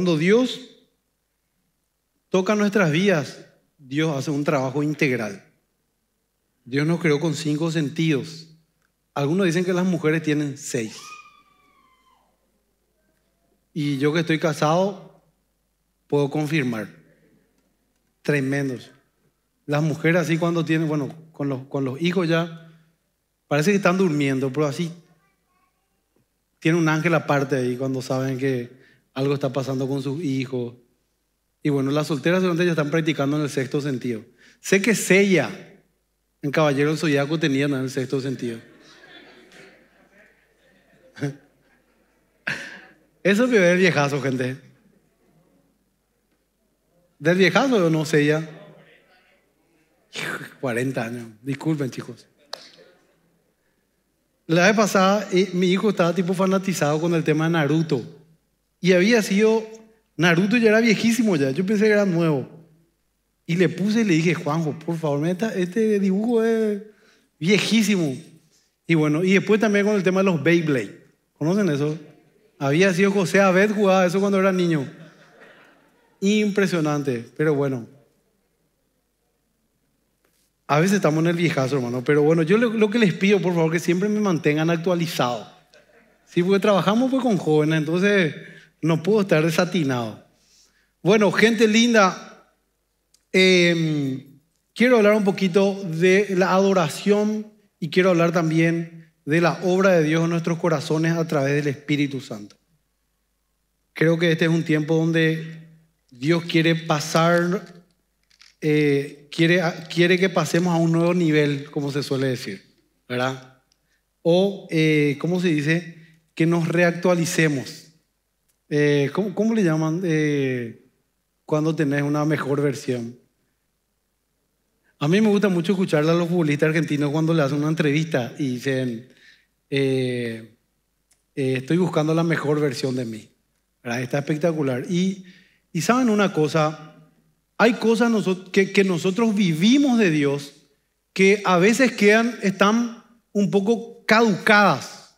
cuando Dios toca nuestras vías, Dios hace un trabajo integral. Dios nos creó con cinco sentidos. Algunos dicen que las mujeres tienen seis. Y yo que estoy casado, puedo confirmar. Tremendos. Las mujeres así cuando tienen, bueno, con los, con los hijos ya, parece que están durmiendo, pero así tiene un ángel aparte ahí cuando saben que algo está pasando con sus hijos. Y bueno, las solteras seguramente ya están practicando en el sexto sentido. Sé que Sella, en Caballero del Zodiaco, tenían en el sexto sentido. Eso es del viejazo, gente. ¿Del viejazo o no Sella? 40 años. Disculpen, chicos. La vez pasada, eh, mi hijo estaba tipo fanatizado con el tema de Naruto. Y había sido, Naruto ya era viejísimo ya, yo pensé que era nuevo. Y le puse y le dije, Juanjo, por favor, meta, este dibujo es eh, viejísimo. Y bueno, y después también con el tema de los Beyblade. ¿Conocen eso? Había sido José Abed jugaba eso cuando era niño. Impresionante, pero bueno. A veces estamos en el viejazo, hermano, pero bueno, yo lo, que les pido, por favor, que siempre me mantengan actualizado. Sí, porque trabajamos pues con jóvenes, entonces no puedo estar desatinado. Bueno, gente linda, em, quiero hablar un poquito de la adoración y quiero hablar también de la obra de Dios en nuestros corazones a través del Espíritu Santo. Creo que este es un tiempo donde Dios quiere pasar, eh, quiere, quiere que pasemos a un nuevo nivel, como se suele decir, ¿verdad? O, eh, ¿cómo se dice? Que nos reactualicemos. Eh, ¿cómo, le llaman eh, cuando tenés una mejor versión? A mí me gusta mucho escuchar a los futbolistas argentinos cuando le hacen una entrevista y dicen, eh, estoy buscando la mejor versión de mí. Está espectacular. Y, y saben una cosa, hay cosas que, que nosotros vivimos de Dios que a veces quedan, están un poco caducadas.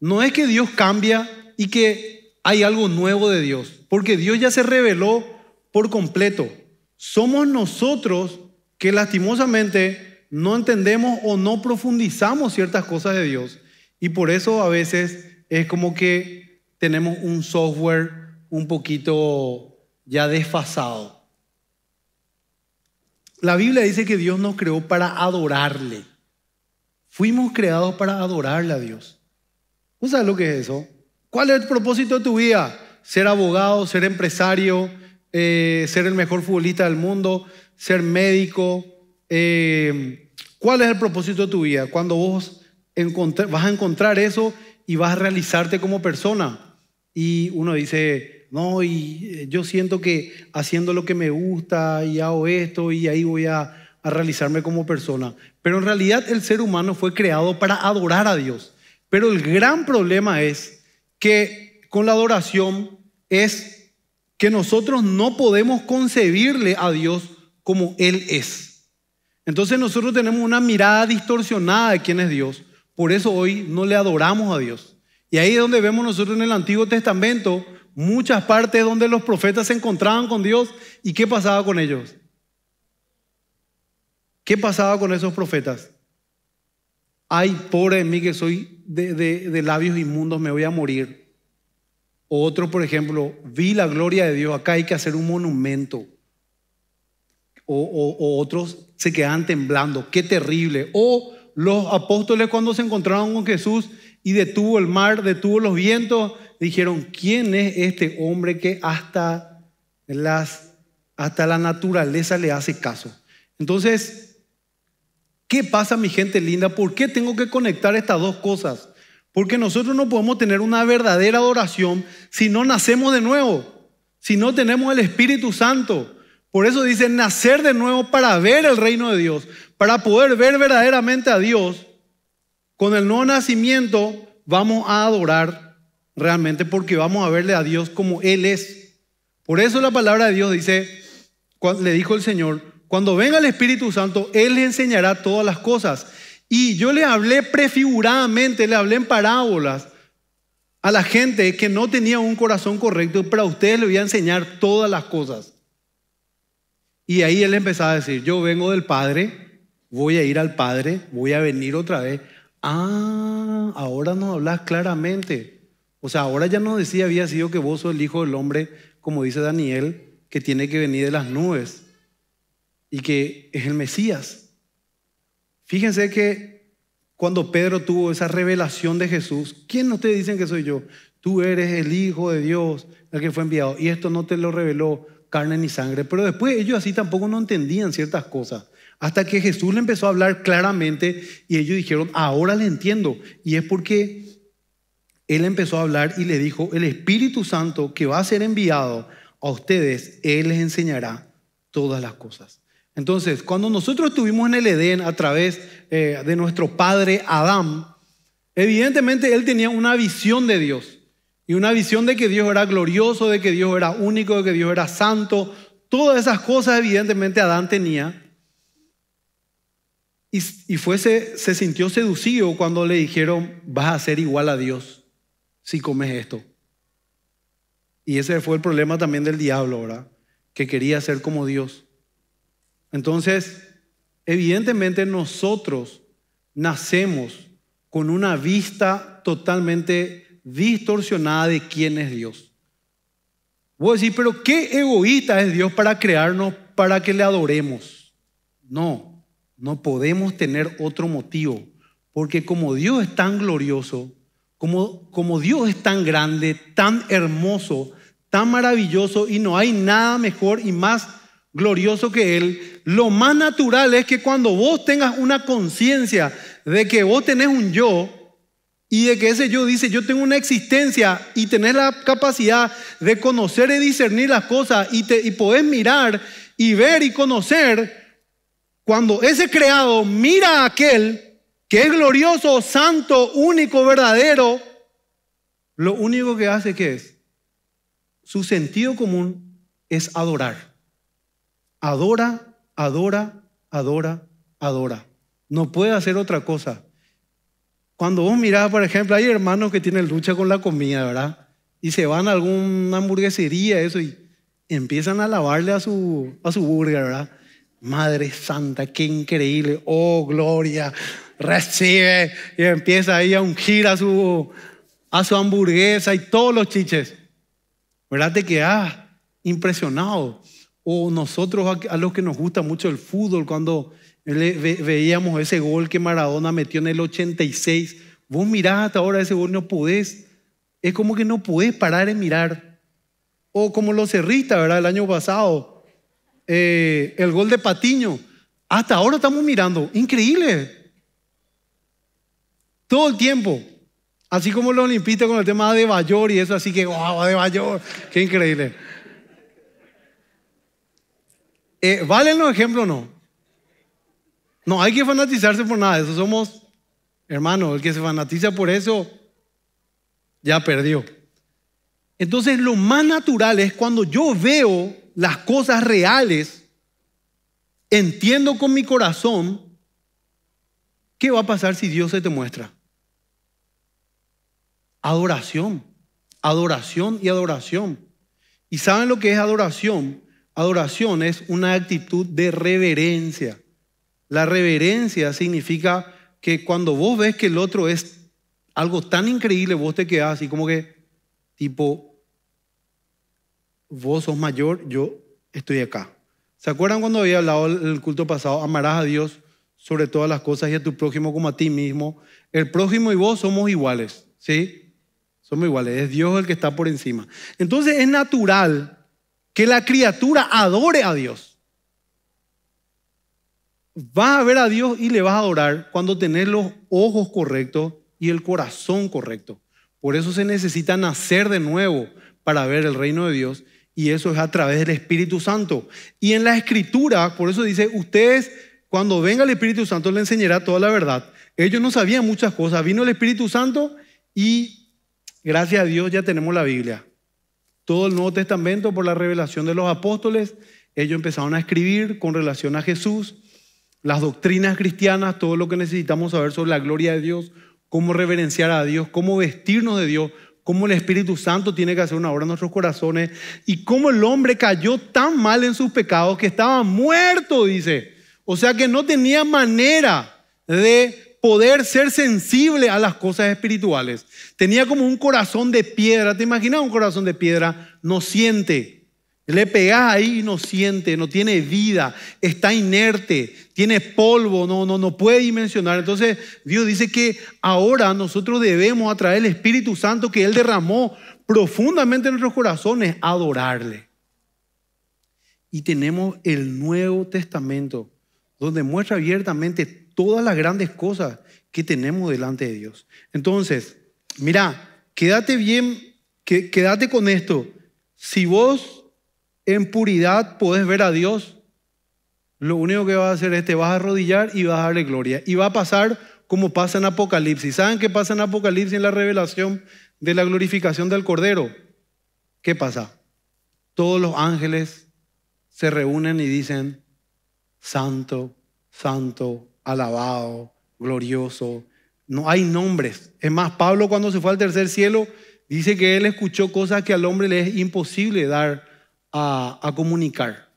No es que Dios cambia y que hay algo nuevo de Dios, porque Dios ya se reveló por completo. Somos nosotros que lastimosamente no entendemos o no profundizamos ciertas cosas de Dios. Y por eso a veces es como que tenemos un software un poquito ya desfasado. La Biblia dice que Dios nos creó para adorarle. Fuimos creados para adorarle a Dios. ¿Vos lo que es eso? ¿Cuál es el propósito de tu vida? Ser abogado, ser empresario, eh, ser el mejor futbolista del mundo, ser médico. Eh, ¿Cuál es el propósito de tu vida? Cuando vos vas a encontrar eso y vas a realizarte como persona. Y uno dice, no, y eh, yo siento que haciendo lo que me gusta y hago esto y ahí voy a, a realizarme como persona. Pero en realidad el ser humano fue creado para adorar a Dios. Pero el gran problema es que con la adoración es que nosotros no podemos concebirle a Dios como Él es. Entonces nosotros tenemos una mirada distorsionada de quién es Dios. Por eso hoy no le adoramos a Dios. Y ahí es donde vemos nosotros en el Antiguo Testamento muchas partes donde los profetas se encontraban con Dios y qué pasaba con ellos. ¿Qué pasaba con esos profetas? Ay, pobre de mí que soy de, labios inmundos me voy a morir. O otro, por ejemplo, vi la gloria de Dios, acá hay que hacer un monumento. O, otros se quedan temblando, qué terrible. O los apóstoles cuando se encontraron con Jesús y detuvo el mar, detuvo los vientos, dijeron, ¿quién es este hombre que hasta, las, hasta la naturaleza le hace caso? Entonces, ¿Qué pasa, mi gente linda? ¿Por qué tengo que conectar estas dos cosas? Porque nosotros no podemos tener una verdadera adoración si no nacemos de nuevo, si no tenemos el Espíritu Santo. Por eso dice nacer de nuevo para ver el reino de Dios, para poder ver verdaderamente a Dios. Con el nuevo nacimiento vamos a adorar realmente porque vamos a verle a Dios como Él es. Por eso la palabra de Dios dice, le dijo el Señor, cuando venga el Espíritu Santo, Él le enseñará todas las cosas. Y yo le hablé prefiguradamente, le hablé en parábolas a la gente que no tenía un corazón correcto, pero a ustedes le voy a enseñar todas las cosas. Y ahí Él empezaba a decir, yo vengo del Padre, voy a ir al Padre, voy a venir otra vez. Ah, ahora nos hablas claramente. O sea, ahora ya no decía, había sido que vos sos el Hijo del Hombre, como dice Daniel, que tiene que venir de las nubes y que es el Mesías. Fíjense que cuando Pedro tuvo esa revelación de Jesús, ¿quién no te dicen que soy yo? Tú eres el Hijo de Dios, el que fue enviado. Y esto no te lo reveló carne ni sangre. Pero después ellos así tampoco no entendían ciertas cosas. Hasta que Jesús le empezó a hablar claramente y ellos dijeron, ahora le entiendo. Y es porque él empezó a hablar y le dijo, el Espíritu Santo que va a ser enviado a ustedes, Él les enseñará todas las cosas. Entonces, cuando nosotros estuvimos en el Edén a través eh, de nuestro padre Adán, evidentemente él tenía una visión de Dios y una visión de que Dios era glorioso, de que Dios era único, de que Dios era santo. Todas esas cosas evidentemente Adán tenía y, y se, se sintió seducido cuando le dijeron, vas a ser igual a Dios si comes esto. Y ese fue el problema también del diablo, ¿verdad? Que quería ser como Dios. Entonces, evidentemente nosotros nacemos con una vista totalmente distorsionada de quién es Dios. Vos decís, pero qué egoísta es Dios para crearnos, para que le adoremos. No, no podemos tener otro motivo, porque como Dios es tan glorioso, como, como Dios es tan grande, tan hermoso, tan maravilloso, y no hay nada mejor y más glorioso que Él, lo más natural es que cuando vos tengas una conciencia de que vos tenés un yo y de que ese yo dice, yo tengo una existencia y tenés la capacidad de conocer y discernir las cosas y, te, podés mirar y ver y conocer, cuando ese creado mira a aquel que es glorioso, santo, único, verdadero, lo único que hace que es, su sentido común es adorar. Adora, adora, adora, adora. No puede hacer otra cosa. Cuando vos mirás, por ejemplo, hay hermanos que tienen lucha con la comida, ¿verdad? Y se van a alguna hamburguesería, eso, y empiezan a lavarle a su, a su burger, ¿verdad? Madre Santa, qué increíble, oh gloria, recibe. Y empieza ahí a ungir a su, a su hamburguesa y todos los chiches. ¿Verdad? Te quedas ah, impresionado. O nosotros a los que nos gusta mucho el fútbol, cuando veíamos ese gol que Maradona metió en el 86, vos mirás hasta ahora ese gol, no podés, es como que no podés parar en mirar. O como los cerristas, ¿verdad? El año pasado, eh, el gol de Patiño, hasta ahora estamos mirando, increíble. Todo el tiempo, así como lo olimpistas con el tema de Bayor y eso, así que, wow, de Bayor, qué increíble. Eh, ¿Valen los ejemplos o no? No hay que fanatizarse por nada, eso somos hermanos. El que se fanatiza por eso ya perdió. Entonces lo más natural es cuando yo veo las cosas reales, entiendo con mi corazón ¿Qué va a pasar si Dios se te muestra? Adoración, adoración y adoración. ¿Y saben lo que es adoración? Adoración es una actitud de reverencia. La reverencia significa que cuando vos ves que el otro es algo tan increíble, vos te quedás así como que, tipo, vos sos mayor, yo estoy acá. ¿Se acuerdan cuando había hablado el culto pasado? Amarás a Dios sobre todas las cosas y a tu prójimo como a ti mismo. El prójimo y vos somos iguales, ¿sí? Somos iguales, es Dios el que está por encima. Entonces es natural que la criatura adore a Dios. Vas a ver a Dios y le vas a adorar cuando tenés los ojos correctos y el corazón correcto. Por eso se necesita nacer de nuevo para ver el reino de Dios y eso es a través del Espíritu Santo. Y en la Escritura, por eso dice, ustedes cuando venga el Espíritu Santo le enseñará toda la verdad. Ellos no sabían muchas cosas, vino el Espíritu Santo y gracias a Dios ya tenemos la Biblia todo el Nuevo Testamento por la revelación de los apóstoles. Ellos empezaron a escribir con relación a Jesús, las doctrinas cristianas, todo lo que necesitamos saber sobre la gloria de Dios, cómo reverenciar a Dios, cómo vestirnos de Dios, cómo el Espíritu Santo tiene que hacer una obra en nuestros corazones y cómo el hombre cayó tan mal en sus pecados que estaba muerto, dice. O sea que no tenía manera de poder ser sensible a las cosas espirituales. Tenía como un corazón de piedra. ¿Te imaginas un corazón de piedra? No siente. Le pegas ahí y no siente, no tiene vida, está inerte, tiene polvo, no, no, no puede dimensionar. Entonces Dios dice que ahora nosotros debemos atraer el Espíritu Santo que Él derramó profundamente en nuestros corazones, adorarle. Y tenemos el Nuevo Testamento, donde muestra abiertamente todas las grandes cosas que tenemos delante de Dios. Entonces, mira, quédate bien, quédate con esto. Si vos en puridad podés ver a Dios, lo único que vas a hacer es te vas a arrodillar y vas a darle gloria. Y va a pasar como pasa en Apocalipsis. ¿Saben qué pasa en Apocalipsis en la revelación de la glorificación del Cordero? ¿Qué pasa? Todos los ángeles se reúnen y dicen, Santo, Santo, alabado, glorioso. No hay nombres. Es más, Pablo cuando se fue al tercer cielo dice que él escuchó cosas que al hombre le es imposible dar a, comunicar.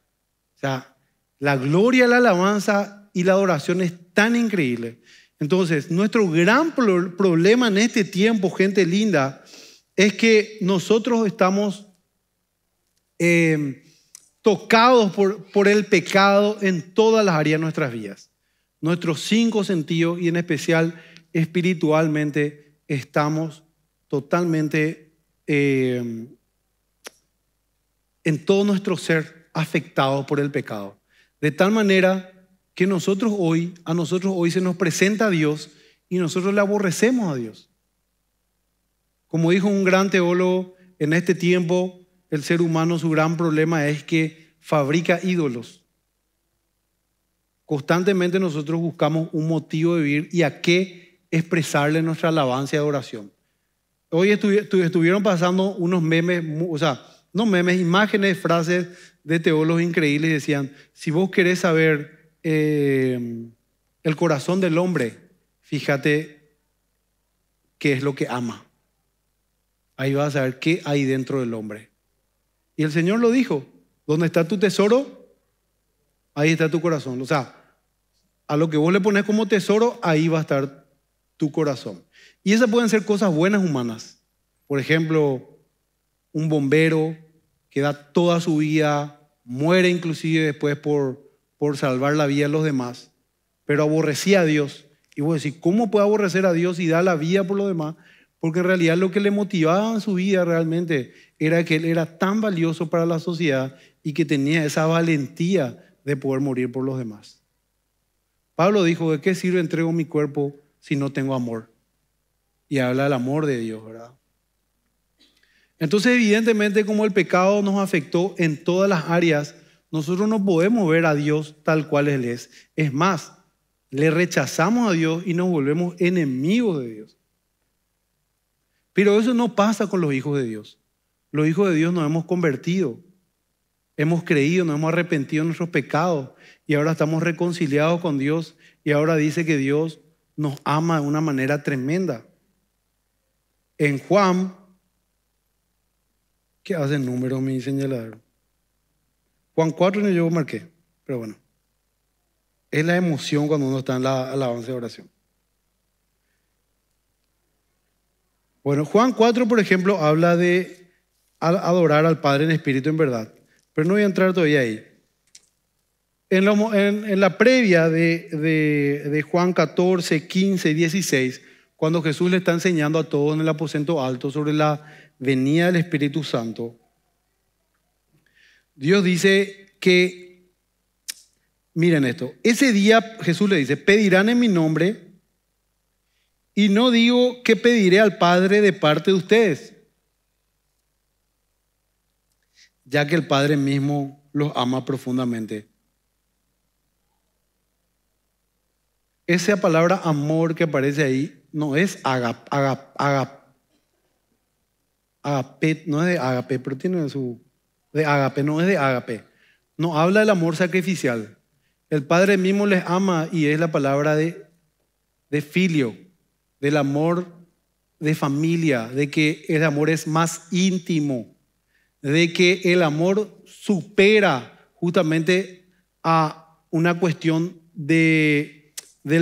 O sea, la gloria, la alabanza y la adoración es tan increíble. Entonces, nuestro gran problema en este tiempo, gente linda, es que nosotros estamos eh, tocados por, por el pecado en todas las áreas de nuestras vidas nuestros cinco sentidos y en especial espiritualmente estamos totalmente eh, en todo nuestro ser afectados por el pecado. De tal manera que nosotros hoy, a nosotros hoy se nos presenta a Dios y nosotros le aborrecemos a Dios. Como dijo un gran teólogo, en este tiempo el ser humano su gran problema es que fabrica ídolos. Constantemente nosotros buscamos un motivo de vivir y a qué expresarle nuestra alabanza y adoración. Hoy estuvieron pasando unos memes, o sea, no memes, imágenes, frases de teólogos increíbles. Decían, si vos querés saber eh, el corazón del hombre, fíjate qué es lo que ama. Ahí vas a ver qué hay dentro del hombre. Y el Señor lo dijo, ¿dónde está tu tesoro? ahí está tu corazón. O sea, a lo que vos le pones como tesoro, ahí va a estar tu corazón. Y esas pueden ser cosas buenas humanas. Por ejemplo, un bombero que da toda su vida, muere inclusive después por, por salvar la vida de los demás, pero aborrecía a Dios. Y vos decís, ¿cómo puede aborrecer a Dios y dar la vida por los demás? Porque en realidad lo que le motivaba en su vida realmente era que él era tan valioso para la sociedad y que tenía esa valentía de poder morir por los demás. Pablo dijo, ¿de qué sirve entrego mi cuerpo si no tengo amor? Y habla del amor de Dios, ¿verdad? Entonces, evidentemente, como el pecado nos afectó en todas las áreas, nosotros no podemos ver a Dios tal cual Él es. Es más, le rechazamos a Dios y nos volvemos enemigos de Dios. Pero eso no pasa con los hijos de Dios. Los hijos de Dios nos hemos convertido. Hemos creído, nos hemos arrepentido de nuestros pecados y ahora estamos reconciliados con Dios y ahora dice que Dios nos ama de una manera tremenda. En Juan, ¿qué hace el número mi señalador? Juan 4 no yo marqué, pero bueno. Es la emoción cuando uno está en la alabanza de oración. Bueno, Juan 4, por ejemplo, habla de adorar al Padre en espíritu en verdad. Pero no voy a entrar todavía ahí. En, la previa de, Juan 14, 15 y 16, cuando Jesús le está enseñando a todos en el aposento alto sobre la venida del Espíritu Santo, Dios dice que, miren esto, ese día Jesús le dice, pedirán en mi nombre y no digo que pediré al Padre de parte de ustedes ya que el Padre mismo los ama profundamente. Esa palabra amor que aparece ahí no es agape, no es de agape, pero tiene su... De agape, no es de agape. No habla del amor sacrificial. El Padre mismo les ama y es la palabra de, de filio, del amor de familia, de que el amor es más íntimo de que el amor supera justamente a una cuestión del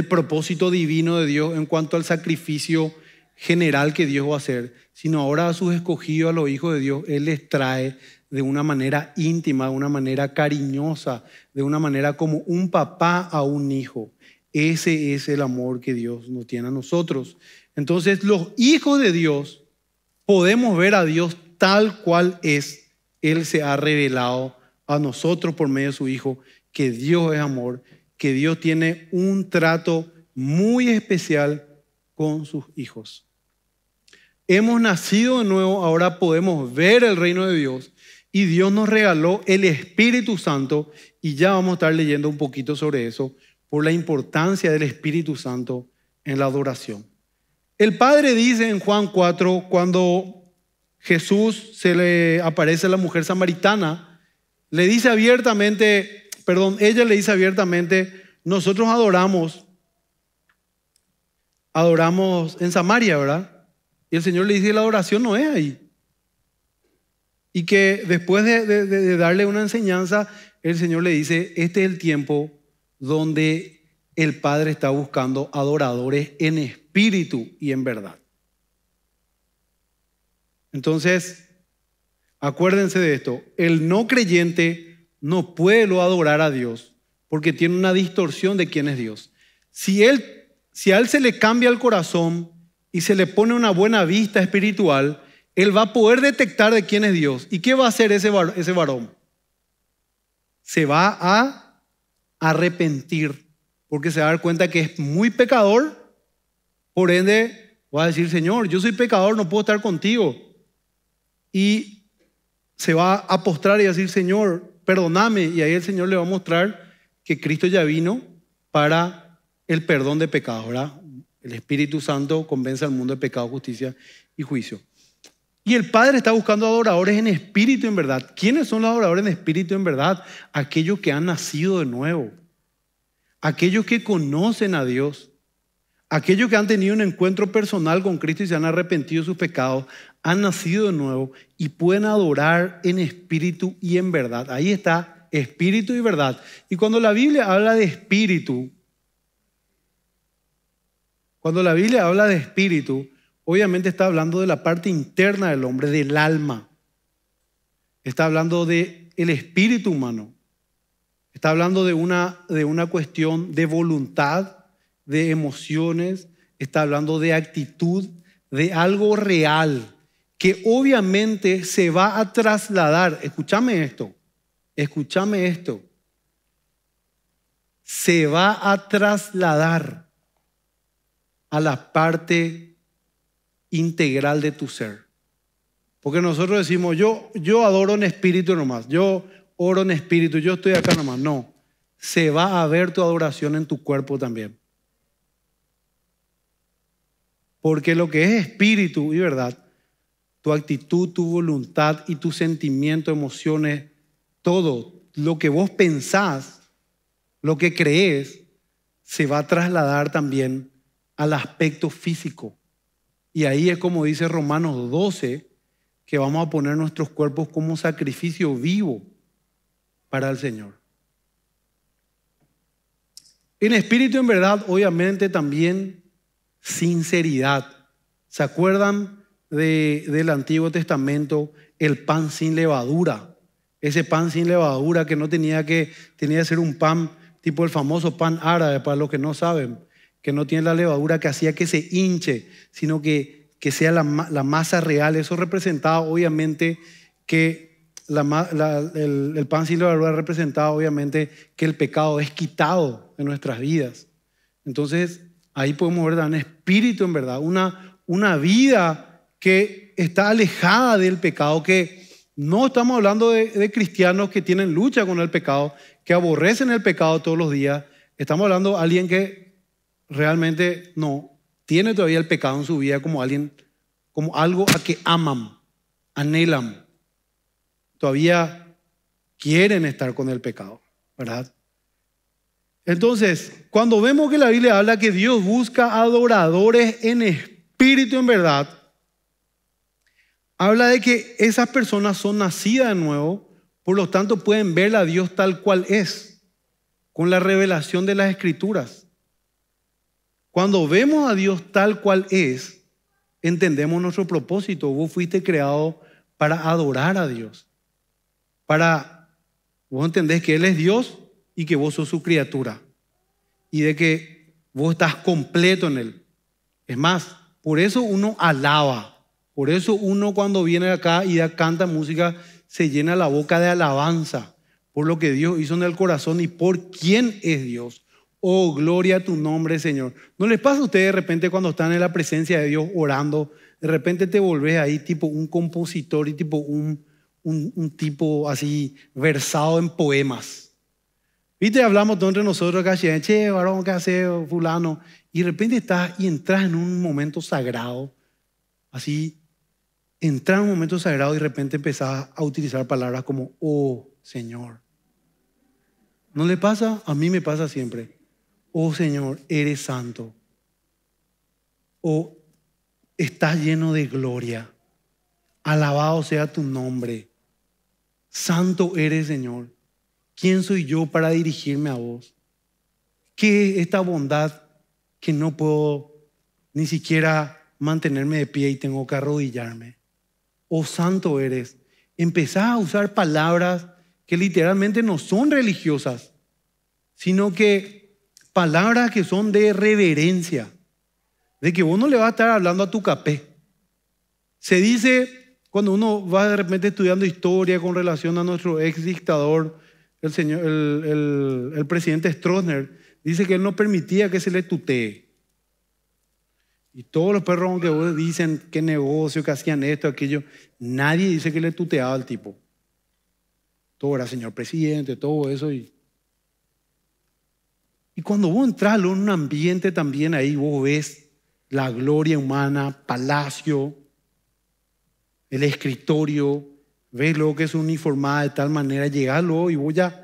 propósito divino de Dios en cuanto al sacrificio general que Dios va a hacer, sino ahora a sus escogidos, a los hijos de Dios, Él les trae de una manera íntima, de una manera cariñosa, de una manera como un papá a un hijo. Ese es el amor que Dios nos tiene a nosotros. Entonces los hijos de Dios podemos ver a Dios tal cual es, Él se ha revelado a nosotros por medio de su Hijo, que Dios es amor, que Dios tiene un trato muy especial con sus hijos. Hemos nacido de nuevo, ahora podemos ver el reino de Dios y Dios nos regaló el Espíritu Santo y ya vamos a estar leyendo un poquito sobre eso, por la importancia del Espíritu Santo en la adoración. El Padre dice en Juan 4, cuando Jesús se le aparece a la mujer samaritana, le dice abiertamente, perdón, ella le dice abiertamente, nosotros adoramos, adoramos en Samaria, ¿verdad? Y el Señor le dice, la adoración no es ahí. Y que después de darle una enseñanza, el Señor le dice, este es el tiempo donde el Padre está buscando adoradores en espíritu y en verdad. Entonces, acuérdense de esto, el no creyente no puede adorar a Dios porque tiene una distorsión de quién es Dios. Si, él, si a él se le cambia el corazón y se le pone una buena vista espiritual, él va a poder detectar de quién es Dios. ¿Y qué va a hacer ese, ese varón? Se va a arrepentir porque se va a dar cuenta que es muy pecador, por ende va a decir, Señor, yo soy pecador, no puedo estar contigo y se va a postrar y decir, Señor, perdóname. Y ahí el Señor le va a mostrar que Cristo ya vino para el perdón de pecados, ¿verdad? El Espíritu Santo convence al mundo de pecado, justicia y juicio. Y el Padre está buscando adoradores en espíritu en verdad. ¿Quiénes son los adoradores en espíritu en verdad? Aquellos que han nacido de nuevo. Aquellos que conocen a Dios. Aquellos que han tenido un encuentro personal con Cristo y se han arrepentido de sus pecados, han nacido de nuevo y pueden adorar en espíritu y en verdad. Ahí está, espíritu y verdad. Y cuando la Biblia habla de espíritu, cuando la Biblia habla de espíritu, obviamente está hablando de la parte interna del hombre, del alma. Está hablando de el espíritu humano. Está hablando de una, de una cuestión de voluntad de emociones, está hablando de actitud, de algo real, que obviamente se va a trasladar, escúchame esto, escúchame esto, se va a trasladar a la parte integral de tu ser. Porque nosotros decimos, yo, yo adoro en espíritu nomás, yo oro en espíritu, yo estoy acá nomás. No, se va a ver tu adoración en tu cuerpo también. Porque lo que es espíritu y verdad, tu actitud, tu voluntad y tu sentimiento, emociones, todo lo que vos pensás, lo que crees, se va a trasladar también al aspecto físico. Y ahí es como dice Romanos 12, que vamos a poner nuestros cuerpos como sacrificio vivo para el Señor. En espíritu, en verdad, obviamente también sinceridad. ¿Se acuerdan del Antiguo Testamento? El pan sin levadura. Ese pan sin levadura que no tenía que, tenía que ser un pan tipo el famoso pan árabe, para los que no saben, que no tiene la levadura que hacía que se hinche, sino que, que sea la, masa real. Eso representaba obviamente que el, el, pan sin levadura representaba obviamente que el pecado es quitado de nuestras vidas. Entonces, Ahí podemos ver un espíritu en verdad, una, una vida que está alejada del pecado, que no estamos hablando de, cristianos que tienen lucha con el pecado, que aborrecen el pecado todos los días. Estamos hablando de alguien que realmente no tiene todavía el pecado en su vida como alguien, como algo a que aman, anhelan. Todavía quieren estar con el pecado, ¿verdad? Entonces, cuando vemos que la Biblia habla que Dios busca adoradores en espíritu en verdad, habla de que esas personas son nacidas de nuevo, por lo tanto pueden ver a Dios tal cual es, con la revelación de las escrituras. Cuando vemos a Dios tal cual es, entendemos nuestro propósito. Vos fuiste creado para adorar a Dios. Para, vos entendés que Él es Dios y que vos sos su criatura y de que vos estás completo en Él. Es más, por eso uno alaba, por eso uno cuando viene acá y canta música se llena la boca de alabanza por lo que Dios hizo en el corazón y por quién es Dios. Oh, gloria a tu nombre, Señor. ¿No les pasa a ustedes de repente cuando están en la presencia de Dios orando? De repente te volvés ahí tipo un compositor y tipo un, un, un tipo así versado en poemas Viste, hablamos todos entre nosotros acá, che, varón, ¿qué hace fulano? Y de repente estás y entras en un momento sagrado, así, entras en un momento sagrado y de repente empezás a utilizar palabras como, oh, Señor. ¿No le pasa? A mí me pasa siempre. Oh, Señor, eres santo. Oh, estás lleno de gloria. Alabado sea tu nombre. Santo eres, Señor. ¿Quién soy yo para dirigirme a vos? ¿Qué es esta bondad que no puedo ni siquiera mantenerme de pie y tengo que arrodillarme? Oh santo eres. Empezar a usar palabras que literalmente no son religiosas, sino que palabras que son de reverencia, de que vos no le va a estar hablando a tu capé. Se dice, cuando uno va de repente estudiando historia con relación a nuestro ex dictador el, señor, el, presidente Stroessner dice que él no permitía que se le tutee. Y todos los perros, que dicen qué negocio, que hacían esto, aquello, nadie dice que le tuteaba al tipo. Todo era señor presidente, todo eso. Y, y cuando vos entras en un ambiente también ahí, vos ves la gloria humana, palacio, el escritorio, ¿Ves luego que es uniformada de tal manera? Llega luego y voy ya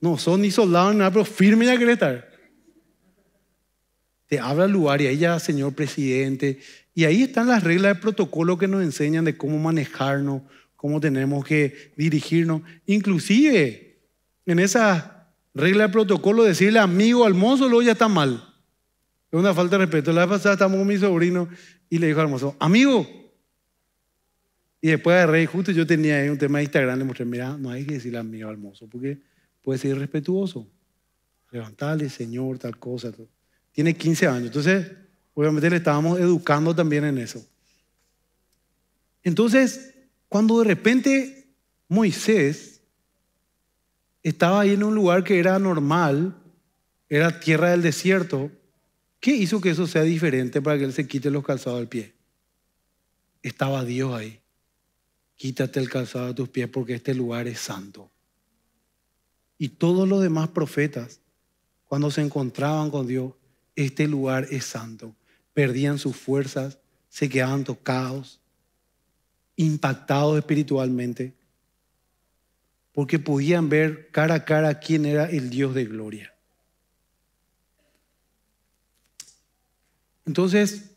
no son ni soldados ni nada, pero firme ya querés Te habla el lugar y ahí ya, señor presidente. Y ahí están las reglas de protocolo que nos enseñan de cómo manejarnos, cómo tenemos que dirigirnos. Inclusive, en esa regla de protocolo, decirle amigo al mozo luego ya está mal. Es una falta de respeto. La vez pasada estamos con mi sobrino y le dijo al mozo, amigo, y después agarré y justo yo tenía ahí un tema de Instagram, le mostré, mira, no hay que decirle amigo al mozo, porque puede ser irrespetuoso. Levantarle, señor, tal cosa. Tiene 15 años. Entonces, obviamente le estábamos educando también en eso. Entonces, cuando de repente Moisés estaba ahí en un lugar que era normal, era tierra del desierto, ¿qué hizo que eso sea diferente para que él se quite los calzados al pie? Estaba Dios ahí. Quítate el calzado de tus pies porque este lugar es santo. Y todos los demás profetas, cuando se encontraban con Dios, este lugar es santo. Perdían sus fuerzas, se quedaban tocados, impactados espiritualmente, porque podían ver cara a cara quién era el Dios de gloria. Entonces,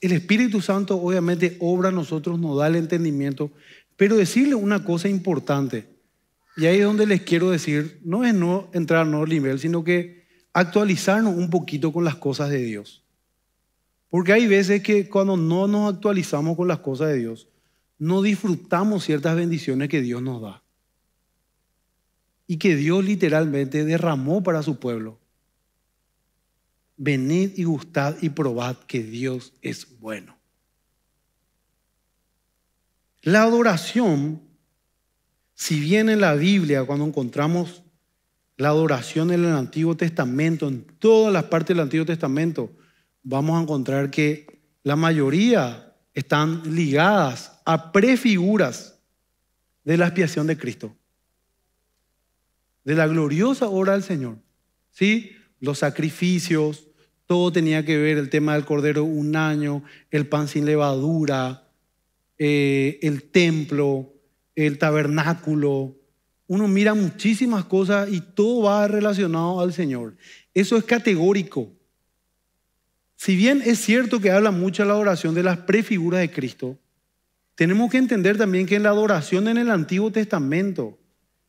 el Espíritu Santo obviamente obra a nosotros, nos da el entendimiento, pero decirles una cosa importante, y ahí es donde les quiero decir, no es no entrar a nuevo nivel, sino que actualizarnos un poquito con las cosas de Dios. Porque hay veces que cuando no nos actualizamos con las cosas de Dios, no disfrutamos ciertas bendiciones que Dios nos da. Y que Dios literalmente derramó para su pueblo. Venid y gustad y probad que Dios es bueno. La adoración, si bien en la Biblia, cuando encontramos la adoración en el Antiguo Testamento, en todas las partes del Antiguo Testamento, vamos a encontrar que la mayoría están ligadas a prefiguras de la expiación de Cristo, de la gloriosa obra del Señor. ¿Sí? Los sacrificios, todo tenía que ver, el tema del cordero un año, el pan sin levadura, eh, el templo, el tabernáculo. Uno mira muchísimas cosas y todo va relacionado al Señor. Eso es categórico. Si bien es cierto que habla mucho la adoración de las prefiguras de Cristo, tenemos que entender también que la adoración en el Antiguo Testamento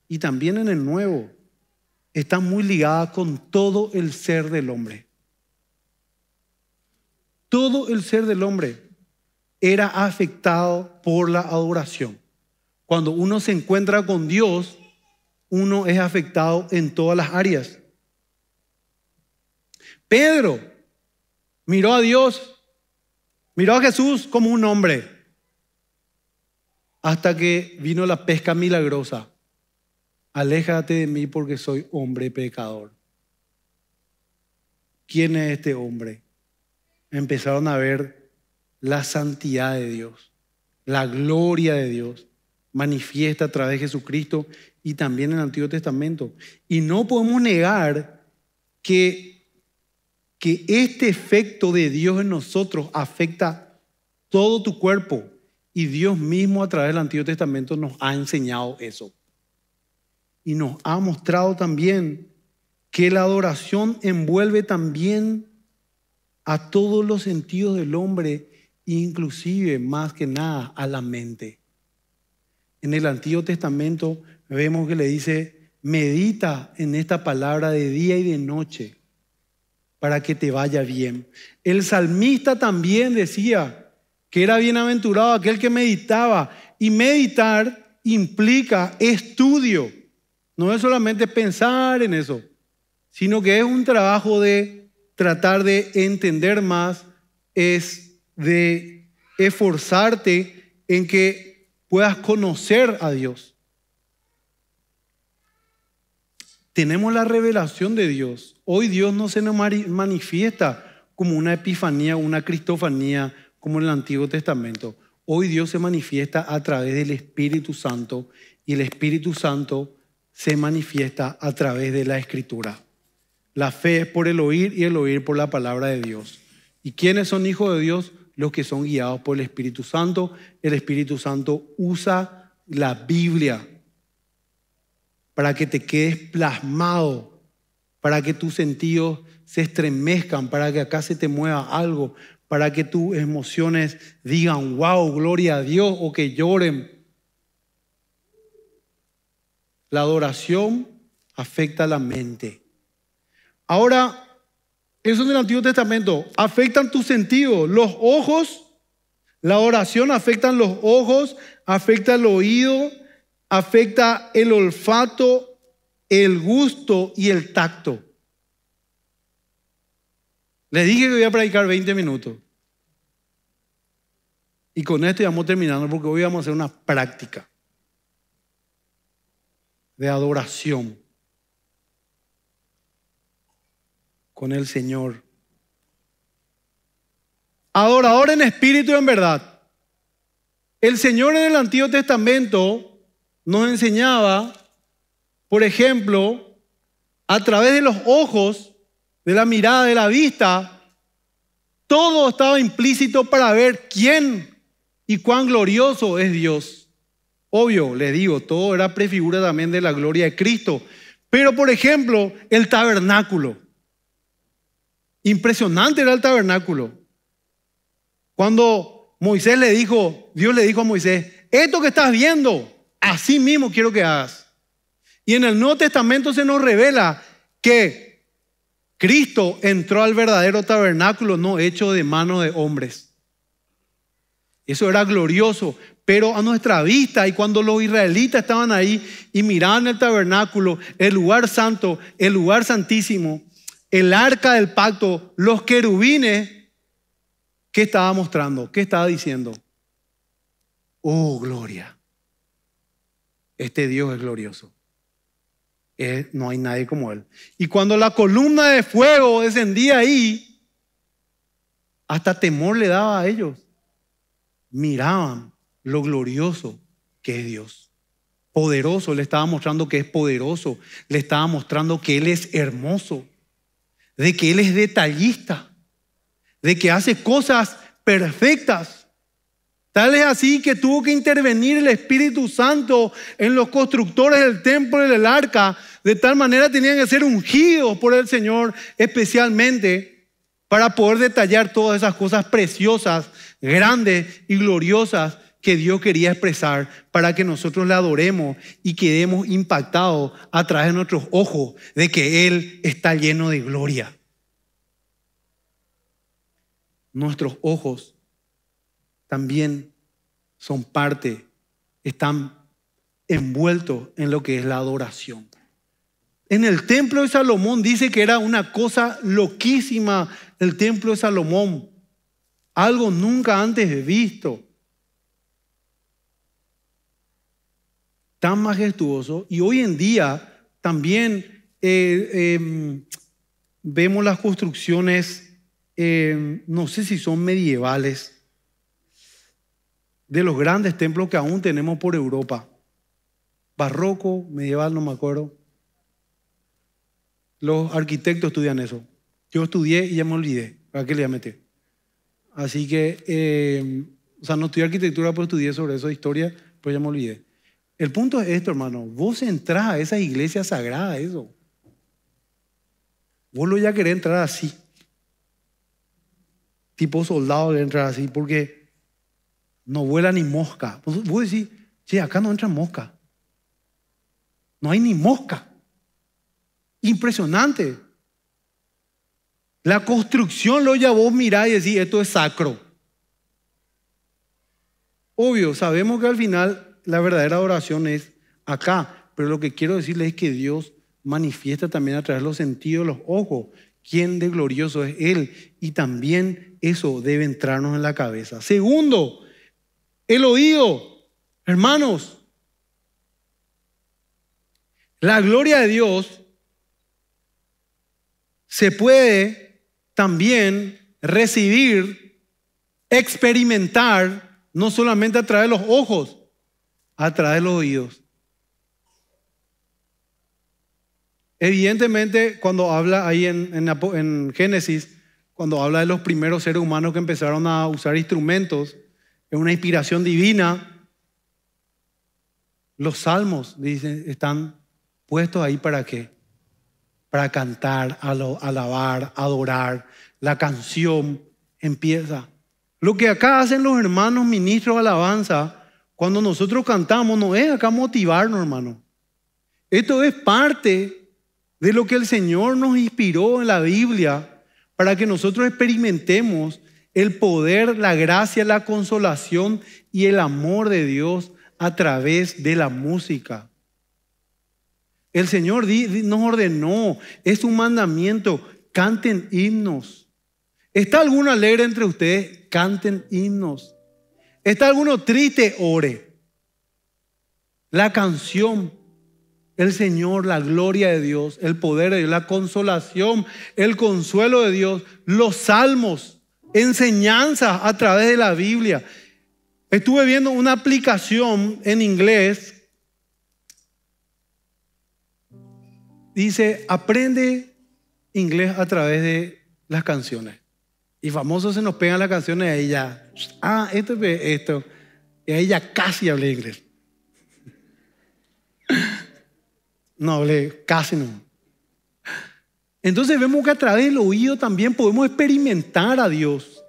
y también en el Nuevo está muy ligada con todo el ser del hombre. Todo el ser del hombre era afectado por la adoración. Cuando uno se encuentra con Dios, uno es afectado en todas las áreas. Pedro miró a Dios, miró a Jesús como un hombre, hasta que vino la pesca milagrosa. Aléjate de mí porque soy hombre pecador. ¿Quién es este hombre? Empezaron a ver la santidad de Dios, la gloria de Dios manifiesta a través de Jesucristo y también en el Antiguo Testamento. Y no podemos negar que, que este efecto de Dios en nosotros afecta todo tu cuerpo. Y Dios mismo a través del Antiguo Testamento nos ha enseñado eso. Y nos ha mostrado también que la adoración envuelve también a todos los sentidos del hombre inclusive más que nada a la mente. En el Antiguo Testamento vemos que le dice, medita en esta palabra de día y de noche para que te vaya bien. El salmista también decía que era bienaventurado aquel que meditaba y meditar implica estudio. No es solamente pensar en eso, sino que es un trabajo de tratar de entender más, es de esforzarte en que puedas conocer a Dios. Tenemos la revelación de Dios. Hoy Dios no se nos manifiesta como una epifanía, una cristofanía, como en el Antiguo Testamento. Hoy Dios se manifiesta a través del Espíritu Santo y el Espíritu Santo se manifiesta a través de la Escritura. La fe es por el oír y el oír por la palabra de Dios. ¿Y quiénes son hijos de Dios? los que son guiados por el Espíritu Santo. El Espíritu Santo usa la Biblia para que te quedes plasmado, para que tus sentidos se estremezcan, para que acá se te mueva algo, para que tus emociones digan, wow, gloria a Dios, o que lloren. La adoración afecta la mente. Ahora eso en el Antiguo Testamento. Afectan tu sentido. los ojos. La oración afectan los ojos, afecta el oído, afecta el olfato, el gusto y el tacto. Les dije que voy a predicar 20 minutos. Y con esto ya vamos terminando porque hoy vamos a hacer una práctica de adoración. con el Señor. Adorador en espíritu y en verdad. El Señor en el Antiguo Testamento nos enseñaba, por ejemplo, a través de los ojos, de la mirada, de la vista, todo estaba implícito para ver quién y cuán glorioso es Dios. Obvio, le digo, todo era prefigura también de la gloria de Cristo. Pero, por ejemplo, el tabernáculo. Impresionante era el tabernáculo. Cuando Moisés le dijo, Dios le dijo a Moisés, esto que estás viendo, así mismo quiero que hagas. Y en el Nuevo Testamento se nos revela que Cristo entró al verdadero tabernáculo no hecho de mano de hombres. Eso era glorioso, pero a nuestra vista y cuando los israelitas estaban ahí y miraban el tabernáculo, el lugar santo, el lugar santísimo, el arca del pacto, los querubines, ¿qué estaba mostrando? ¿Qué estaba diciendo? Oh, gloria. Este Dios es glorioso. Eh, no hay nadie como Él. Y cuando la columna de fuego descendía ahí, hasta temor le daba a ellos. Miraban lo glorioso que es Dios. Poderoso, le estaba mostrando que es poderoso, le estaba mostrando que Él es hermoso de que Él es detallista, de que hace cosas perfectas. Tal es así que tuvo que intervenir el Espíritu Santo en los constructores del templo y del arca. De tal manera tenían que ser ungidos por el Señor especialmente para poder detallar todas esas cosas preciosas, grandes y gloriosas que Dios quería expresar para que nosotros le adoremos y quedemos impactados a través de nuestros ojos de que Él está lleno de gloria. Nuestros ojos también son parte, están envueltos en lo que es la adoración. En el templo de Salomón dice que era una cosa loquísima el templo de Salomón, algo nunca antes visto. tan majestuoso y hoy en día también eh, em, vemos las construcciones, em, no sé si son medievales, de los grandes templos que aún tenemos por Europa. Barroco, medieval, no me acuerdo. Los arquitectos estudian eso. Yo estudié y ya me olvidé. ¿Para qué le voy Así que, em, o sea, no estudié arquitectura, pero estudié sobre eso, historia, pero pues ya me olvidé. El punto es esto, hermano. Vos entrás a esa iglesia sagrada, eso. Vos lo ya querés entrar así. Tipo soldado de entrar así, porque no vuela ni mosca. Vos decís, che, acá no entra mosca. No hay ni mosca. Impresionante. La construcción lo ya vos mirás y decís, esto es sacro. Obvio, sabemos que al final la verdadera oración es acá, pero lo que quiero decirles es que Dios manifiesta también a través de los sentidos, los ojos, quién de glorioso es Él. Y también eso debe entrarnos en la cabeza. Segundo, el oído, hermanos. La gloria de Dios se puede también recibir, experimentar, no solamente a través de los ojos, de los oídos. Evidentemente, cuando habla ahí en, en, en, Génesis, cuando habla de los primeros seres humanos que empezaron a usar instrumentos, es una inspiración divina. Los salmos, dicen, están puestos ahí para qué? Para cantar, alabar, adorar. La canción empieza. Lo que acá hacen los hermanos ministros de alabanza, cuando nosotros cantamos, no es acá motivarnos, hermano. Esto es parte de lo que el Señor nos inspiró en la Biblia para que nosotros experimentemos el poder, la gracia, la consolación y el amor de Dios a través de la música. El Señor nos ordenó, es un mandamiento, canten himnos. ¿Está alguna alegre entre ustedes? Canten himnos. Está alguno triste, ore. La canción, el Señor, la gloria de Dios, el poder de Dios, la consolación, el consuelo de Dios, los salmos, enseñanzas a través de la Biblia. Estuve viendo una aplicación en inglés. Dice, aprende inglés a través de las canciones. Y famosos se nos pegan las canciones ahí ya. Ah, esto es esto. Y ella casi hablé inglés. No hablé, casi no. Entonces vemos que a través del oído también podemos experimentar a Dios.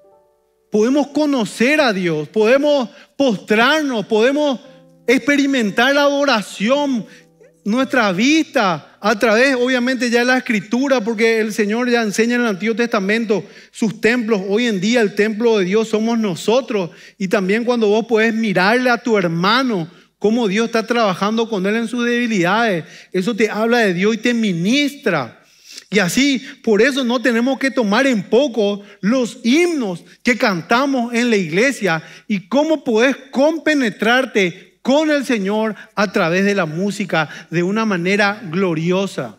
Podemos conocer a Dios, podemos postrarnos, podemos experimentar la adoración, nuestra vista a través, obviamente, ya de la escritura, porque el Señor ya enseña en el Antiguo Testamento sus templos. Hoy en día el templo de Dios somos nosotros. Y también cuando vos podés mirarle a tu hermano, cómo Dios está trabajando con él en sus debilidades, eso te habla de Dios y te ministra. Y así, por eso no tenemos que tomar en poco los himnos que cantamos en la iglesia y cómo puedes compenetrarte con el Señor a través de la música de una manera gloriosa.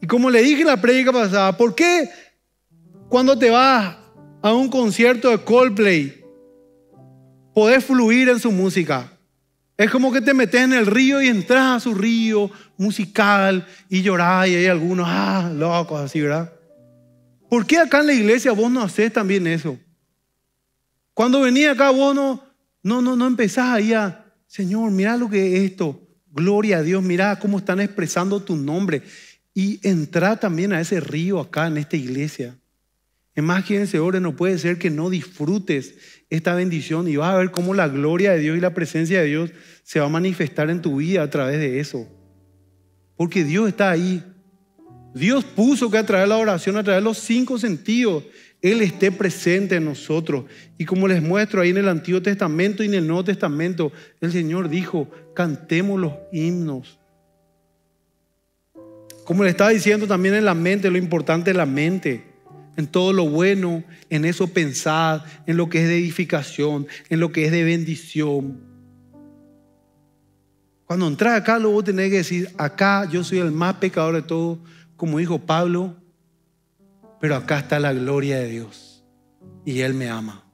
Y como le dije en la prédica pasada, ¿por qué cuando te vas a un concierto de Coldplay podés fluir en su música? Es como que te metes en el río y entras a su río musical y llorás y hay algunos, ah, locos así, ¿verdad? ¿Por qué acá en la iglesia vos no haces también eso? Cuando venís acá vos no no, no, no empezás ahí a, Señor, mira lo que es esto. Gloria a Dios, mira cómo están expresando tu nombre. Y entra también a ese río acá en esta iglesia. Imagínense, ahora no puede ser que no disfrutes esta bendición y vas a ver cómo la gloria de Dios y la presencia de Dios se va a manifestar en tu vida a través de eso. Porque Dios está ahí Dios puso que a través de la oración, a través de los cinco sentidos, Él esté presente en nosotros. Y como les muestro ahí en el Antiguo Testamento y en el Nuevo Testamento, el Señor dijo, cantemos los himnos. Como le estaba diciendo también en la mente, lo importante es la mente. En todo lo bueno, en eso pensad, en lo que es de edificación, en lo que es de bendición. Cuando entras acá, luego tenés que decir, acá yo soy el más pecador de todos como dijo Pablo, pero acá está la gloria de Dios y Él me ama.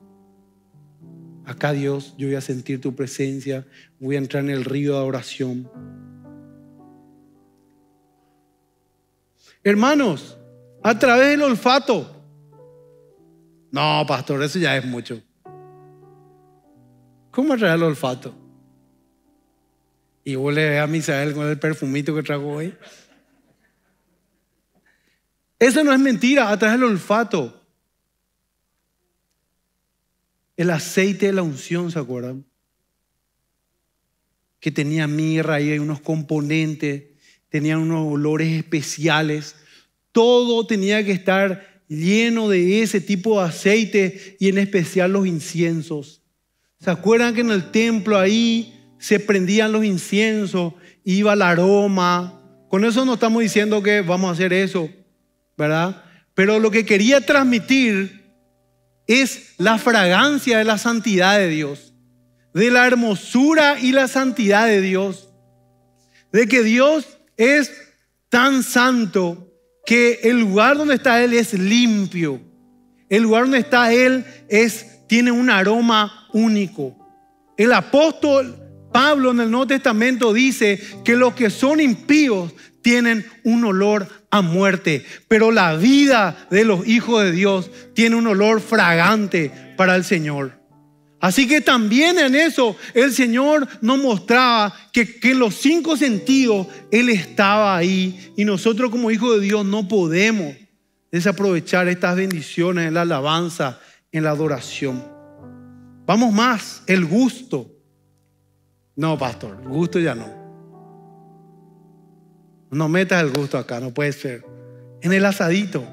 Acá Dios, yo voy a sentir tu presencia, voy a entrar en el río de oración. Hermanos, a través del olfato. No, pastor, eso ya es mucho. ¿Cómo a el olfato? Y vos le a Misael con el perfumito que trajo hoy eso no es mentira, atrás el olfato. El aceite de la unción, ¿se acuerdan? Que tenía mirra y unos componentes, tenía unos olores especiales. Todo tenía que estar lleno de ese tipo de aceite y en especial los inciensos. ¿Se acuerdan que en el templo ahí se prendían los inciensos, iba el aroma? Con eso no estamos diciendo que vamos a hacer eso, ¿verdad? Pero lo que quería transmitir es la fragancia de la santidad de Dios, de la hermosura y la santidad de Dios, de que Dios es tan santo que el lugar donde está Él es limpio, el lugar donde está Él es, tiene un aroma único. El apóstol Pablo en el Nuevo Testamento dice que los que son impíos tienen un olor a muerte, pero la vida de los hijos de Dios tiene un olor fragante para el Señor. Así que también en eso el Señor nos mostraba que, en los cinco sentidos Él estaba ahí y nosotros como hijos de Dios no podemos desaprovechar estas bendiciones en la alabanza, en la adoración. Vamos más, el gusto. No, pastor, el gusto ya no. No metas el gusto acá, no puede ser. En el asadito.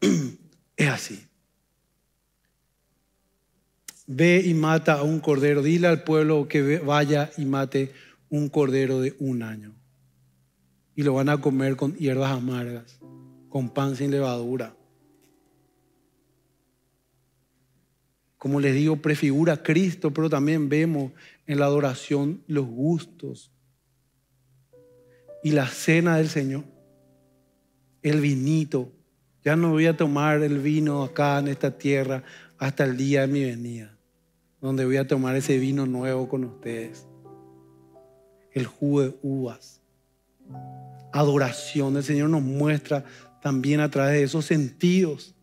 Es así. Ve y mata a un cordero. Dile al pueblo que vaya y mate un cordero de un año. Y lo van a comer con hierbas amargas, con pan sin levadura. Como les digo, prefigura Cristo, pero también vemos en la adoración los gustos y la cena del Señor, el vinito. Ya no voy a tomar el vino acá en esta tierra hasta el día de mi venida, donde voy a tomar ese vino nuevo con ustedes. El jugo de uvas. Adoración. del Señor nos muestra también a través de esos sentidos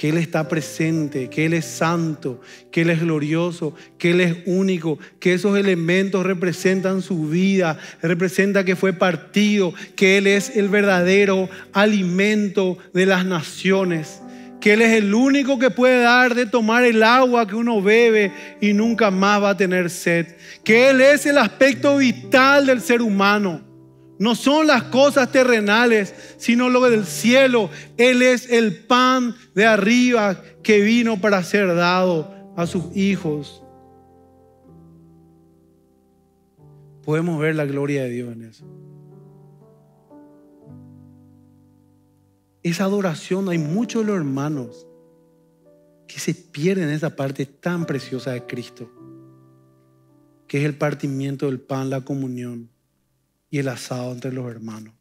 que Él está presente, que Él es santo, que Él es glorioso, que Él es único, que esos elementos representan su vida, representa que fue partido, que Él es el verdadero alimento de las naciones, que Él es el único que puede dar de tomar el agua que uno bebe y nunca más va a tener sed, que Él es el aspecto vital del ser humano no son las cosas terrenales, sino lo del cielo. Él es el pan de arriba que vino para ser dado a sus hijos. Podemos ver la gloria de Dios en eso. Esa adoración, hay muchos de los hermanos que se pierden esa parte tan preciosa de Cristo, que es el partimiento del pan, la comunión y el asado entre los hermanos.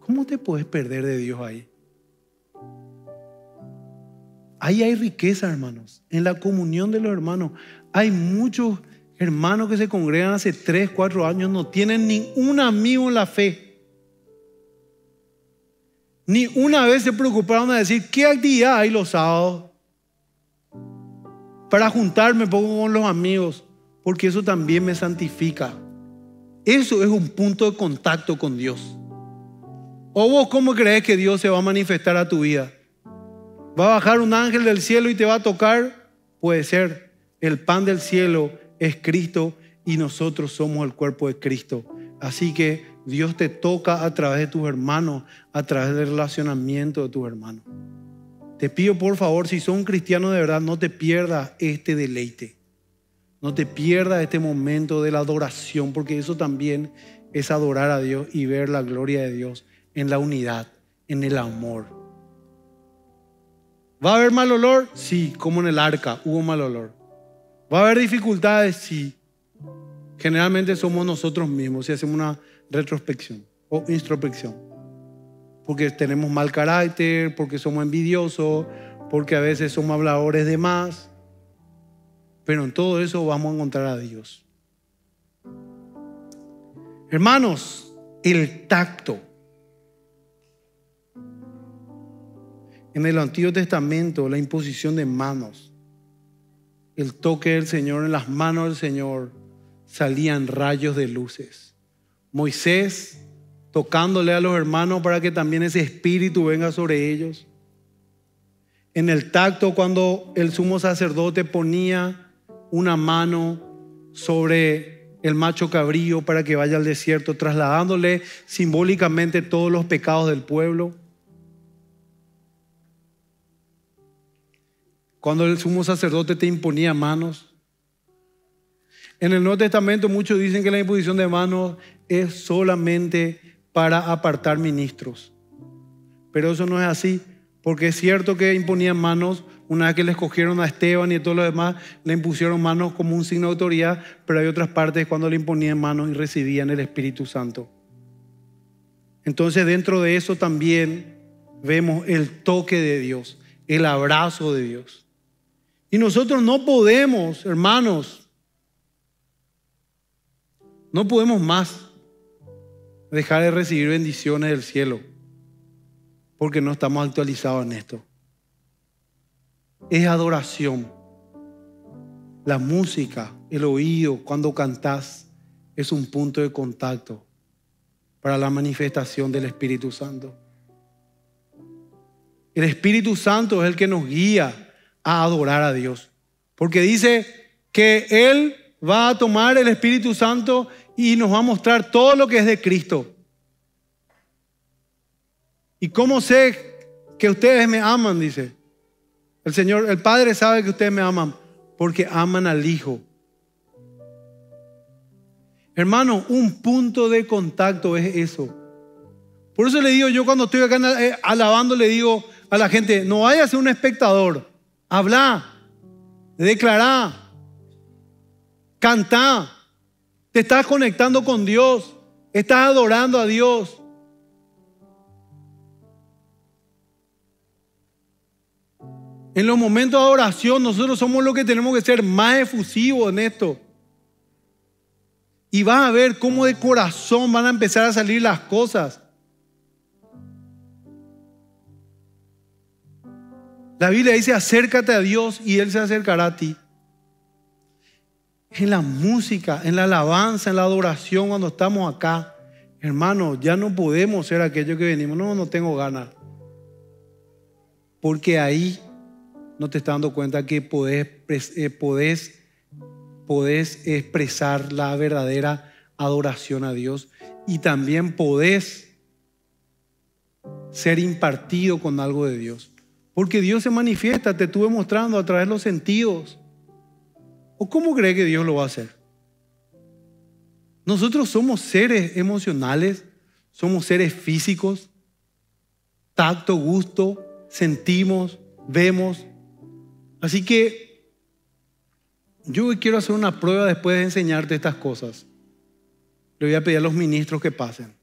¿Cómo te puedes perder de Dios ahí? Ahí hay riqueza, hermanos. En la comunión de los hermanos. Hay muchos hermanos que se congregan hace 3, 4 años, no tienen ni un amigo en la fe. Ni una vez se preocuparon de decir qué día hay los sábados para juntarme poco con los amigos, porque eso también me santifica. Eso es un punto de contacto con Dios. ¿O vos cómo crees que Dios se va a manifestar a tu vida? ¿Va a bajar un ángel del cielo y te va a tocar? Puede ser. El pan del cielo es Cristo y nosotros somos el cuerpo de Cristo. Así que Dios te toca a través de tus hermanos, a través del relacionamiento de tus hermanos. Te pido por favor, si son cristianos de verdad, no te pierdas este deleite. No te pierdas este momento de la adoración, porque eso también es adorar a Dios y ver la gloria de Dios en la unidad, en el amor. ¿Va a haber mal olor? Sí, como en el arca hubo mal olor. ¿Va a haber dificultades? Sí. Generalmente somos nosotros mismos si hacemos una retrospección o introspección. Porque tenemos mal carácter, porque somos envidiosos, porque a veces somos habladores de más, pero en todo eso vamos a encontrar a Dios. Hermanos, el tacto. En el Antiguo Testamento, la imposición de manos, el toque del Señor, en las manos del Señor salían rayos de luces. Moisés tocándole a los hermanos para que también ese espíritu venga sobre ellos. En el tacto cuando el sumo sacerdote ponía una mano sobre el macho cabrío para que vaya al desierto, trasladándole simbólicamente todos los pecados del pueblo. Cuando el sumo sacerdote te imponía manos. En el Nuevo Testamento muchos dicen que la imposición de manos es solamente para apartar ministros. Pero eso no es así, porque es cierto que imponían manos una vez que le escogieron a Esteban y a todos los demás, le impusieron manos como un signo de autoridad, pero hay otras partes cuando le imponían manos y recibían el Espíritu Santo. Entonces dentro de eso también vemos el toque de Dios, el abrazo de Dios. Y nosotros no podemos, hermanos, no podemos más dejar de recibir bendiciones del cielo, porque no estamos actualizados en esto es adoración. La música, el oído, cuando cantás, es un punto de contacto para la manifestación del Espíritu Santo. El Espíritu Santo es el que nos guía a adorar a Dios. Porque dice que Él va a tomar el Espíritu Santo y nos va a mostrar todo lo que es de Cristo. ¿Y cómo sé que ustedes me aman? Dice. El Señor, el Padre sabe que ustedes me aman porque aman al Hijo. Hermano, un punto de contacto es eso. Por eso le digo, yo cuando estoy acá eh, alabando, le digo a la gente, no vayas a ser un espectador, habla, declara, canta, te estás conectando con Dios, estás adorando a Dios. En los momentos de oración nosotros somos los que tenemos que ser más efusivos en esto. Y vas a ver cómo de corazón van a empezar a salir las cosas. La Biblia dice, acércate a Dios y Él se acercará a ti. En la música, en la alabanza, en la adoración, cuando estamos acá, hermano, ya no podemos ser aquello que venimos. No, no tengo ganas. Porque ahí no te estás dando cuenta que eh, podés, expresar la verdadera adoración a Dios y también podés ser impartido con algo de Dios. Porque Dios se manifiesta, te estuve mostrando a través de los sentidos. ¿O cómo crees que Dios lo va a hacer? Nosotros somos seres emocionales, somos seres físicos, tacto, gusto, sentimos, vemos, Así que yo quiero hacer una prueba después de enseñarte estas cosas. Le voy a pedir a los ministros que pasen.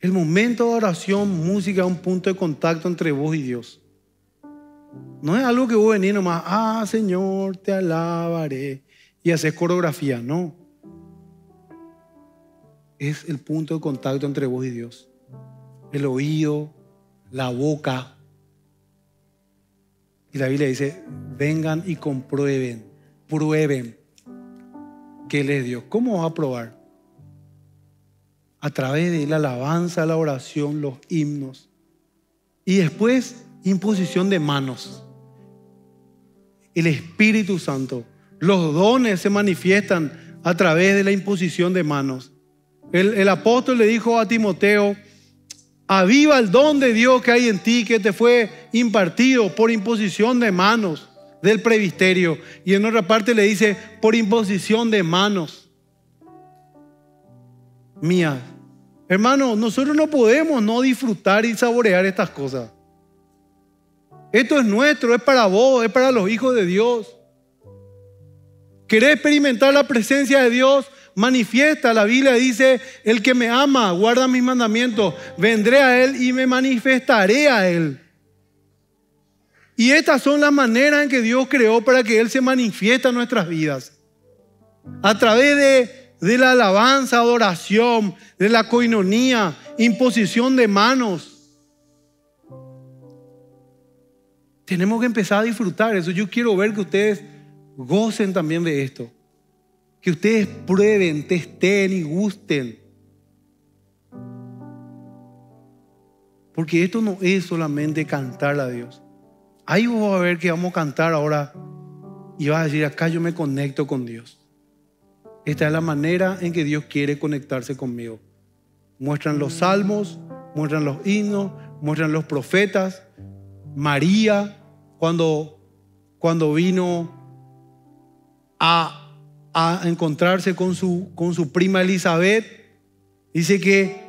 El momento de oración, música, un punto de contacto entre vos y Dios. No es algo que vos venís nomás, ah, Señor, te alabaré y haces coreografía, no. Es el punto de contacto entre vos y Dios. El oído, la boca, y la Biblia dice, vengan y comprueben, prueben que le dio. ¿Cómo va a probar? A través de la alabanza, la oración, los himnos. Y después, imposición de manos. El Espíritu Santo. Los dones se manifiestan a través de la imposición de manos. el apóstol le dijo a Timoteo, Aviva el don de Dios que hay en ti, que te fue impartido por imposición de manos del previsterio. Y en otra parte le dice, por imposición de manos mías. Hermano, nosotros no podemos no disfrutar y saborear estas cosas. Esto es nuestro, es para vos, es para los hijos de Dios. ¿Querés experimentar la presencia de Dios? manifiesta. La Biblia dice, el que me ama, guarda mis mandamientos, vendré a Él y me manifestaré a Él. Y estas son las maneras en que Dios creó para que Él se manifiesta en nuestras vidas. A través de, de la alabanza, adoración, de la coinonía, imposición de manos. Tenemos que empezar a disfrutar eso. Yo quiero ver que ustedes gocen también de esto que ustedes prueben, testen y gusten. Porque esto no es solamente cantar a Dios. Ahí vos a ver que vamos a cantar ahora y vas a decir, acá yo me conecto con Dios. Esta es la manera en que Dios quiere conectarse conmigo. Muestran los salmos, muestran los himnos, muestran los profetas. María, cuando, cuando vino a a encontrarse con su, con su prima Elizabeth, dice que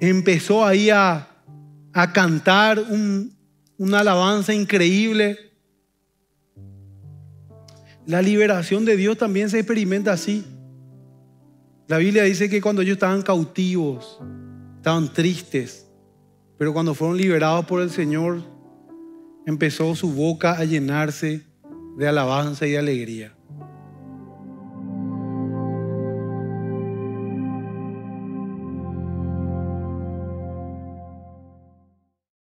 empezó ahí a, a cantar un, una alabanza increíble. La liberación de Dios también se experimenta así. La Biblia dice que cuando ellos estaban cautivos, estaban tristes, pero cuando fueron liberados por el Señor, empezó su boca a llenarse de alabanza y alegría.